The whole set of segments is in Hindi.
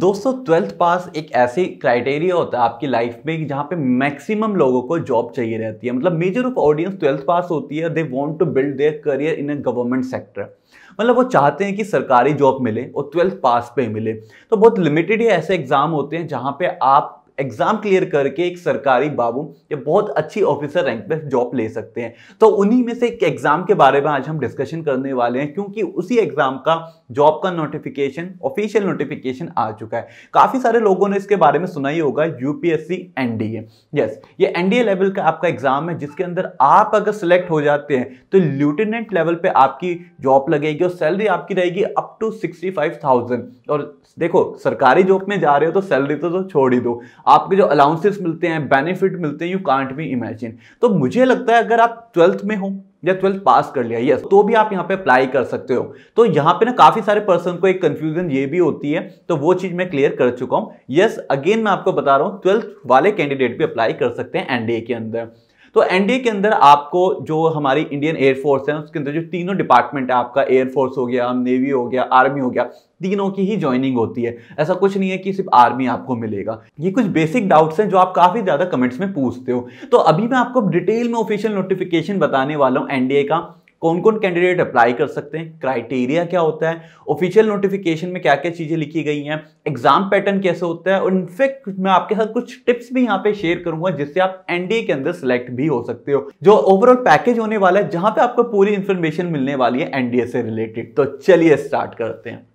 दोस्तों ट्वेल्थ पास एक ऐसी क्राइटेरिया होता है आपकी लाइफ में जहाँ पे मैक्सिमम लोगों को जॉब चाहिए रहती है मतलब major of audience twelfth pass होती है they want to build their career in a government sector मतलब वो चाहते हैं कि सरकारी जॉब मिले और ट्वेल्थ पास पे मिले तो बहुत लिमिटेड ही ऐसे एग्ज़ाम होते हैं जहाँ पे आप एग्जाम क्लियर करके एक सरकारी बाबू या बहुत अच्छी ऑफिसर रैंक पर जॉब ले सकते हैं तो उन्हीं में से एक एग्जाम के बारे में आज हम डिस्कशन करने वाले हैं क्योंकि उसी एग्जाम का जॉब का नोटिफिकेशन ऑफिशियल नोटिफिकेशन आ चुका है काफी सारे लोगों ने इसके बारे में सुना ही होगा यूपीएससी एनडीए यस ये एनडीए लेवल का आपका एग्जाम है जिसके अंदर आप अगर सिलेक्ट हो जाते हैं तो लेफ्टिनेंट लेवल पे आपकी जॉब लगेगी और सैलरी आपकी रहेगी up to sixty five thousand और देखो सरकारी जॉब में जा रहे हो तो सैलरी तो, तो छोड़ ही दो आपके जो अलाउंसेस मिलते हैं बेनिफिट मिलते हैं यू कांट बी इमेजिन तो मुझे लगता है अगर आप ट्वेल्थ में हो या ट्वेल्थ पास कर लिया यस तो भी आप यहाँ पे अप्लाई कर सकते हो तो यहाँ पे ना काफ़ी सारे पर्सन को एक कंफ्यूजन ये भी होती है तो वो चीज़ मैं क्लियर कर चुका हूँ यस अगेन मैं आपको बता रहा हूँ ट्वेल्थ वाले कैंडिडेट भी अप्लाई कर सकते हैं एनडीए के अंदर तो एनडीए के अंदर आपको जो हमारी इंडियन एयरफोर्स है उसके अंदर जो तीनों डिपार्टमेंट है आपका एयरफोर्स हो गया नेवी हो गया आर्मी हो गया तीनों की ही ज्वाइनिंग होती है ऐसा कुछ नहीं है कि सिर्फ आर्मी आपको मिलेगा ये कुछ बेसिक डाउट्स हैं जो आप काफ़ी ज़्यादा कमेंट्स में पूछते हो तो अभी मैं आपको डिटेल में ऑफिशियल नोटिफिकेशन बताने वाला हूं एनडीए का कौन कौन कैंडिडेट अप्लाई कर सकते हैं क्राइटेरिया क्या होता है ऑफिशियल नोटिफिकेशन में क्या क्या चीज़ें लिखी गई हैं एग्जाम पैटर्न कैसे होता है और इनफेक्ट मैं आपके साथ कुछ टिप्स भी यहाँ पे शेयर करूंगा जिससे आप एनडीए के अंदर सिलेक्ट भी हो सकते हो जो ओवरऑल पैकेज होने वाला है जहां पे आपको पूरी इन्फॉर्मेशन मिलने वाली है एनडीए से रिलेटेड तो चलिए स्टार्ट करते हैं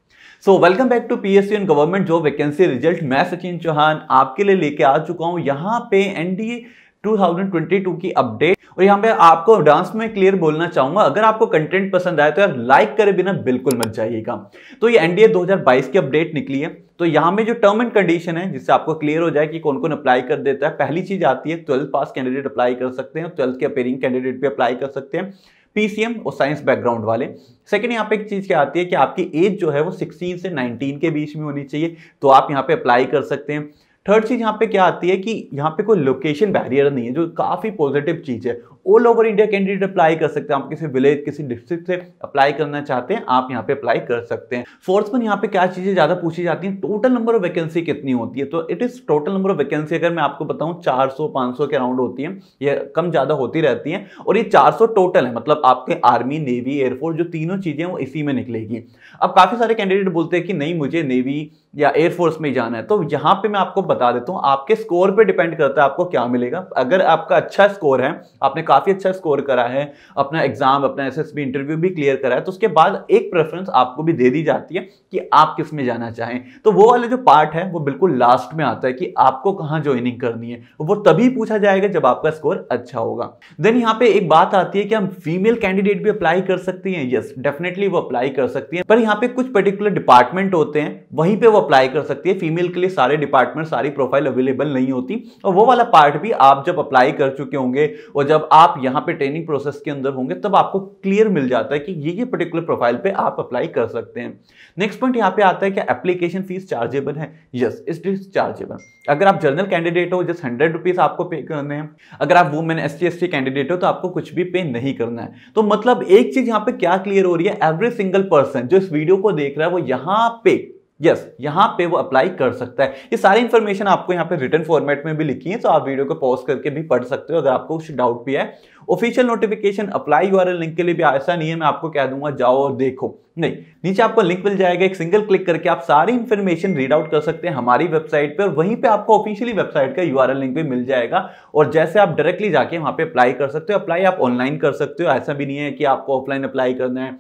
so welcome back to PSC and government job vacancy result मैं सचिन चौहान आपके लिए लेके आ चुका हूं यहाँ पे एनडीए 2022 की अपडेट और यहाँ पे आपको डांस में क्लियर बोलना चाहूंगा अगर आपको कंटेंट पसंद आए तो यार लाइक करे बिना बिल्कुल मत जाइएगा तो ये एनडीए 2022 की अपडेट निकली है तो यहाँ में जो टर्म एंड कंडीशन है जिससे आपको क्लियर हो जाए कि कौन कौन अप्लाई कर देता है पहली चीज आती है ट्वेल्थ पास कैंडिडेट अप्लाई कर सकते हैं ट्वेल्थ के अपेयरिंग कैंडिडेट भी अप्लाई कर सकते हैं PCM और साइंस बैकग्राउंड वाले सेकंड यहाँ पे एक चीज़ क्या आती है कि आपकी एज जो है वो 16 से 19 के बीच में होनी चाहिए तो आप यहाँ पे अप्लाई कर सकते हैं थर्ड चीज यहाँ पे क्या आती है कि यहाँ पे कोई लोकेशन बैरियर नहीं है जो काफी पॉजिटिव चीज है all over India candidate apply कर सकते हैं आप किसी विलेज किसी डिस्ट्रिक्ट से अप्लाई करना चाहते हैं आप यहाँ पे अप्लाई कर सकते हैं फोर्थ वन यहाँ पे क्या चीजें ज्यादा पूछी जाती है टोटल नंबर ऑफ वैकेंसी कितनी होती है तो it is total number of vacancy अगर मैं आपको बताऊँ चार सौ के अराउंड होती है ये कम ज्यादा होती रहती है और ये चार टोटल है मतलब आपके आर्मी नेवी एयरफोर्स जो तीनों चीजें वो इसी में निकलेगी अब काफी सारे कैंडिडेट बोलते हैं कि नहीं मुझे नेवी या एयरफोर्स में जाना है तो यहाँ पे मैं आपको बता देता हूँ आपके स्कोर पे डिपेंड करता है आपको क्या मिलेगा अगर आपका अच्छा स्कोर है आपने काफ़ी अच्छा स्कोर करा है अपना एग्जाम अपना एस इंटरव्यू भी क्लियर करा है तो उसके बाद एक प्रेफरेंस आपको भी दे दी जाती है कि आप किस में जाना चाहें तो वो वाले जो पार्ट है वो बिल्कुल लास्ट में आता है कि आपको कहाँ ज्वाइनिंग करनी है वो तभी पूछा जाएगा जब आपका स्कोर अच्छा होगा देन यहाँ पे एक बात आती है कि हम फीमेल कैंडिडेट भी अप्लाई कर सकती हैं यस डेफिनेटली वो अप्लाई कर सकती है पर यहाँ पे कुछ पर्टिकुलर डिपार्टमेंट होते हैं वहीं पे वो अप्लाई कर सकती है फीमेल के लिए सारे डिपार्टमेंट सारी सारी प्रोफाइल अवेलेबल नहीं होती और वो वाला पार्ट भी आप जब अप्लाई कर चुके होंगे और जब आप यहाँ पे ट्रेनिंग प्रोसेस के अंदर होंगे तब आपको क्लियर मिल जाता है कि ये ये पर्टिकुलर प्रोफाइल पे आप अप्लाई कर सकते हैं नेक्स्ट पॉइंट यहाँ पे आता है कि एप्लीकेशन फीस चार्जेबल है यस इस इज चार्जेबल अगर आप जनरल कैंडिडेट हो जस्ट हंड्रेड रुपीज आपको पे करने हैं अगर आप वुमेन एस सी कैंडिडेट हो तो आपको कुछ भी पे नहीं करना है तो मतलब एक चीज यहाँ पे क्या क्लियर हो रही है एवरी सिंगल पर्सन जो इस वीडियो को देख रहा है वो यहाँ पे यस yes, यहां पे वो अप्लाई कर सकता है ये सारी इन्फॉर्मेशन आपको यहाँ पे रिटर्न फॉर्मेट में भी लिखी है तो आप वीडियो को पॉज करके भी पढ़ सकते हो अगर आपको कुछ डाउट भी है official notification apply URL link के लिए भी ऐसा नहीं है मैं आपको कह दूंगा जाओ और देखो नहीं नीचे आपको लिंक मिल जाएगा एक सिंगल क्लिक करके आप सारी इन्फॉर्मेशन रीड आउट कर सकते हैं हमारी वेबसाइट पर और वहीं पे आपको ऑफिशियली वेबसाइट का यू लिंक भी मिल जाएगा और जैसे आप डायरेक्टली जाके वहाँ पे अप्लाई कर सकते हो अप्लाई आप ऑनलाइन कर सकते हो ऐसा भी नहीं है कि आपको ऑफलाइन अप्लाई करना है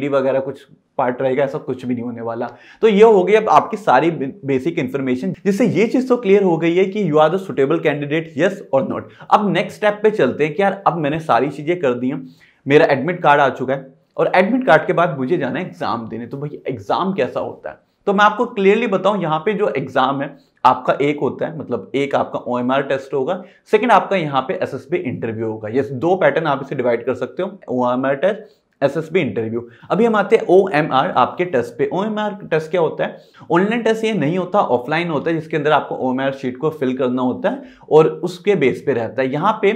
डी वगैरह कुछ पार्ट रहेगा ऐसा कुछ भी नहीं होने वाला तो ये हो गई अब आपकी सारी बेसिक इन्फॉर्मेशन जिससे ये चीज़ तो क्लियर हो गई है कि you are the suitable candidate yes और नॉट अब नेक्स्ट स्टेप पे चलते हैं कि यार अब मैंने सारी चीज़ें कर दी हैं मेरा एडमिट कार्ड आ चुका है और एडमिट कार्ड के बाद मुझे जाना है एग्जाम देने तो भाई एग्जाम कैसा होता है तो मैं आपको क्लियरली बताऊं यहाँ पे जो एग्जाम है आपका एक होता है मतलब एक आपका ओ टेस्ट होगा सेकंड आपका यहाँ पे एस इंटरव्यू होगा ये दो पैटर्न आप इसे डिवाइड कर सकते हो ओ test S S B interview अभी हम आते हैं ओ एम आर आपके टेस्ट पे ओ एम आर टेस्ट क्या होता है ऑनलाइन टेस्ट ये नहीं होता ऑफलाइन होता है जिसके अंदर आपको ओ एम आर शीट को फिल करना होता है और उसके बेस पे रहता है यहाँ पे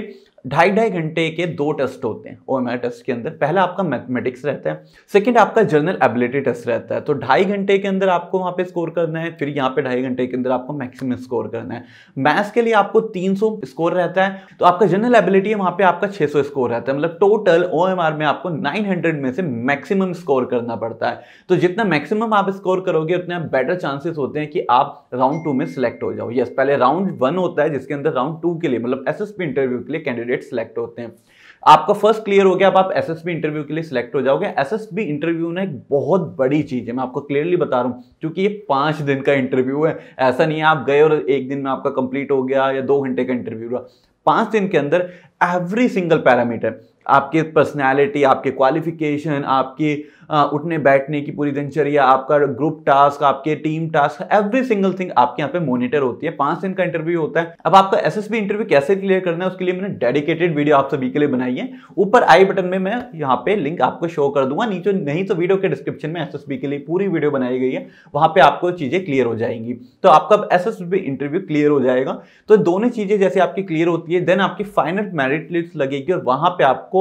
ढाई ढाई घंटे के दो टेस्ट होते हैं ओ टेस्ट के अंदर पहला आपका मैथमेटिक्स रहता है सेकंड आपका जनरल एबिलिटी टेस्ट रहता है तो ढाई घंटे के अंदर आपको वहाँ पे स्कोर करना है फिर यहाँ पे ढाई घंटे के अंदर आपको मैक्सिमम स्कोर करना है मैथ्स के लिए आपको 300 स्कोर रहता है तो आपका जनरल एबिलिटी वहाँ पे आपका 600 स्कोर रहता है मतलब टोटल ओ में आपको नाइन में से मैक्सिमम स्कोर करना पड़ता है तो जितना मैक्सिमम आप स्कोर करोगे उतने बेटर चांसेस होते हैं कि आप राउंड टू में सिलेक्ट हो जाओ यस पहले राउंड वन होता है जिसके अंदर राउंड टू के लिए मतलब एस इंटरव्यू के लिए कैंडिडेट कैंडिडेट सिलेक्ट होते हैं आपका फर्स्ट क्लियर हो गया अब आप एसएसबी इंटरव्यू के लिए सिलेक्ट हो जाओगे एसएसबी इंटरव्यू ना एक बहुत बड़ी चीज़ है मैं आपको क्लियरली बता रहा हूँ क्योंकि ये पांच दिन का इंटरव्यू है ऐसा नहीं है आप गए और एक दिन में आपका कंप्लीट हो गया या दो घंटे का इंटरव्यू हुआ पांच दिन के अंदर एवरी सिंगल पैरामीटर आपके पर्सनैलिटी आपके क्वालिफिकेशन आपके उठने बैठने की पूरी दिनचर्या आपका ग्रुप टास्क आपके team task every single thing आपके यहाँ पे मॉनिटर होती है पांच दिन का इंटरव्यू होता है अब आपका एस इंटरव्यू कैसे क्लियर करना है उसके लिए मैंने डेडिकेटेड वीडियो आप सभी के लिए बनाई है ऊपर आई बटन में मैं यहाँ पे लिंक आपको शो कर दूंगा नीचे नहीं तो वीडियो के डिस्क्रिप्शन में एस के लिए पूरी वीडियो बनाई गई है वहां पर आपको चीज़ें क्लियर हो जाएंगी तो आपका एस इंटरव्यू क्लियर हो जाएगा तो दोनों चीज़ें जैसे आपकी क्लियर होती है देन आपकी फाइनल मेरिट लिस्ट लगेगी और वहां पर आपको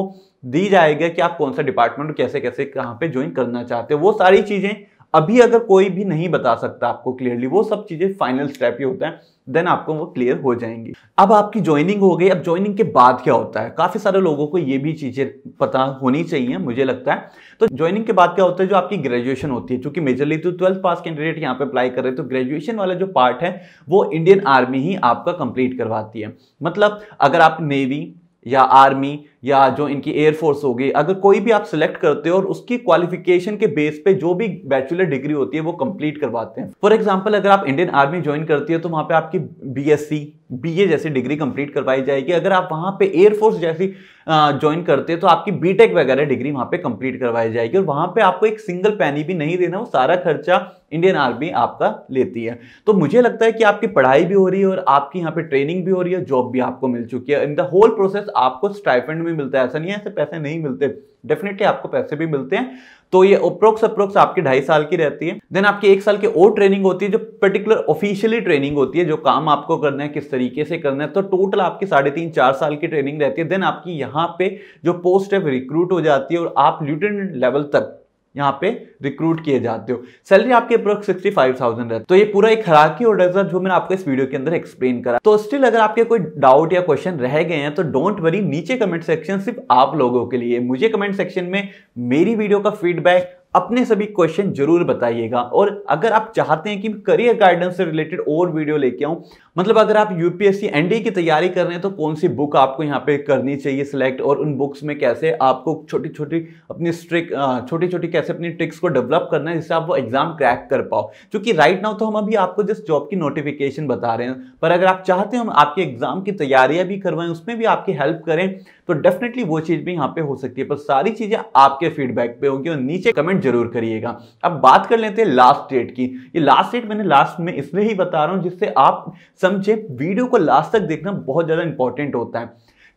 दी जाएगी कि आप कौन सा डिपार्टमेंट कैसे कैसे कहाँ पे ज्वाइन करना चाहते हो वो सारी चीज़ें अभी अगर कोई भी नहीं बता सकता आपको क्लियरली वो सब चीज़ें फाइनल स्टेप ही होता है देन आपको वो क्लियर हो जाएंगी अब आपकी ज्वाइनिंग हो गई अब ज्वाइनिंग के बाद क्या होता है काफ़ी सारे लोगों को ये भी चीज़ें पता होनी चाहिए मुझे लगता है तो ज्वाइनिंग के बाद क्या होता है जो आपकी ग्रेजुएशन होती है चूंकि मेजरली तो ट्वेल्थ पास कैंडिडेट यहाँ पे अप्लाई कर रहे तो ग्रेजुएशन वाला जो पार्ट है वो इंडियन आर्मी ही आपका कंप्लीट करवाती है मतलब अगर आप नेवी या आर्मी या जो इनकी एयरफोर्स हो गई अगर कोई भी आप सिलेक्ट करते हो और उसकी क्वालिफिकेशन के बेस पे जो भी बैचुलर डिग्री होती है वो कंप्लीट करवाते हैं फॉर एग्जाम्पल अगर आप इंडियन आर्मी ज्वाइन करती है तो वहाँ पे आपकी बीएससी बीए जैसी डिग्री कंप्लीट करवाई जाएगी अगर आप वहाँ पे एयरफोर्स जैसी ज्वाइन करते हैं तो आपकी बीटेक वगैरह डिग्री वहाँ पे कंप्लीट करवाई जाएगी और वहाँ पे आपको एक सिंगल पैनी भी नहीं देना वो सारा खर्चा इंडियन आर्मी आपका लेती है तो मुझे लगता है कि आपकी पढ़ाई भी हो रही है और आपकी यहाँ पे ट्रेनिंग भी हो रही है जॉब भी आपको मिल चुकी है इन द होल प्रोसेस आपको स्टाइफेंड भी मिलता है ऐसा नहीं है ऐसे पैसे नहीं मिलते डेफिनेटली आपको पैसे भी मिलते हैं तो ये अप्रोक्स अप्रोक्स आपकी ढाई साल की रहती है देन आपकी एक साल की और ट्रेनिंग होती है जो पर्टिकुलर ऑफिशियली ट्रेनिंग होती है जो काम आपको करना है किस तरीके से करना है तो टोटल आपकी साढ़े तीन चार साल की ट्रेनिंग रहती है देन आपकी यहाँ पे जो पोस्ट है रिक्रूट हो जाती है और आप ल्यूटेनेंट लेवल तक यहाँ पे रिक्रूट किए जाते हो सैलरी आपके अप्रोक्स सिक्सटी फाइव थाउजेंड है तो ये पूरा एक हराकी ऑर्डर था जो मैंने आपको इस वीडियो के अंदर एक्सप्लेन करा तो स्टिल अगर आपके कोई डाउट या क्वेश्चन रह गए हैं तो डोंट वरी नीचे कमेंट सेक्शन सिर्फ आप लोगों के लिए मुझे कमेंट सेक्शन में मेरी वीडियो का फीडबैक अपने सभी क्वेश्चन जरूर बताइएगा और अगर आप चाहते हैं कि करियर गाइडेंस से रिलेटेड और वीडियो लेके आऊं मतलब अगर आप यूपीएससी एनडीए e की तैयारी कर रहे हैं तो कौन सी बुक आपको यहाँ पे करनी चाहिए सिलेक्ट और उन बुक्स में कैसे आपको छोटी छोटी अपनी स्ट्रिक छोटी छोटी कैसे अपनी ट्रिक्स को डेवलप करना है जिससे आप वो एग्जाम क्रैक कर पाओ क्योंकि राइट नाउ तो हम अभी आपको जस्ट जॉब की नोटिफिकेशन बता रहे हैं पर अगर आप चाहते हैं हम आपके एग्जाम की तैयारियां भी करवाएं उसमें भी आपकी हेल्प करें तो डेफिनेटली वो चीज़ भी यहाँ पे हो सकती है पर सारी चीज़ें आपके फीडबैक पे होंगी और नीचे कमेंट कमेंट जरूर करिएगा अब बात कर लेते हैं लास्ट डेट की ये लास्ट डेट मैंने लास्ट में इसलिए ही बता रहा हूँ जिससे आप समझे वीडियो को लास्ट तक देखना बहुत ज़्यादा इंपॉर्टेंट होता है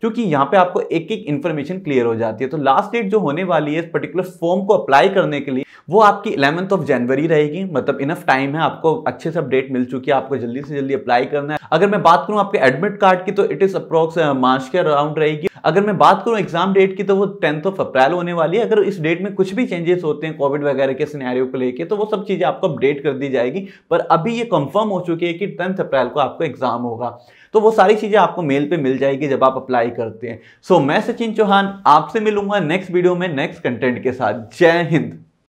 क्योंकि यहाँ पे आपको एक एक इन्फॉर्मेशन क्लियर हो जाती है तो लास्ट डेट जो होने वाली है इस पर्टिकुलर फॉर्म को अप्लाई करने के लिए वो आपकी इलेवंथ ऑफ जनवरी रहेगी मतलब इनफ टाइम है आपको अच्छे से अपडेट मिल चुकी है आपको जल्दी से जल्दी अप्लाई करना है अगर मैं बात करूं आपके एडमिट कार्ड की तो इट इज अप्रोक्स मार्च के अराउंड रहेगी अगर मैं बात करूँ एग्जाम डेट की तो वो टेंथ ऑफ अप्रैल होने वाली है अगर इस डेट में कुछ भी चेंजेस होते हैं कोविड वगैरह के सिनेरियो को लेकर तो वो सब चीज़ें आपको अपडेट कर दी जाएगी पर अभी ये कंफर्म हो चुकी है कि टेंथ अप्रैल को आपको एग्जाम होगा तो वो सारी चीज़ें आपको मेल पे मिल जाएगी जब आप अप्लाई करते हैं सो so, मैं सचिन चौहान आपसे मिलूंगा नेक्स्ट वीडियो में नेक्स्ट कंटेंट के साथ जय हिंद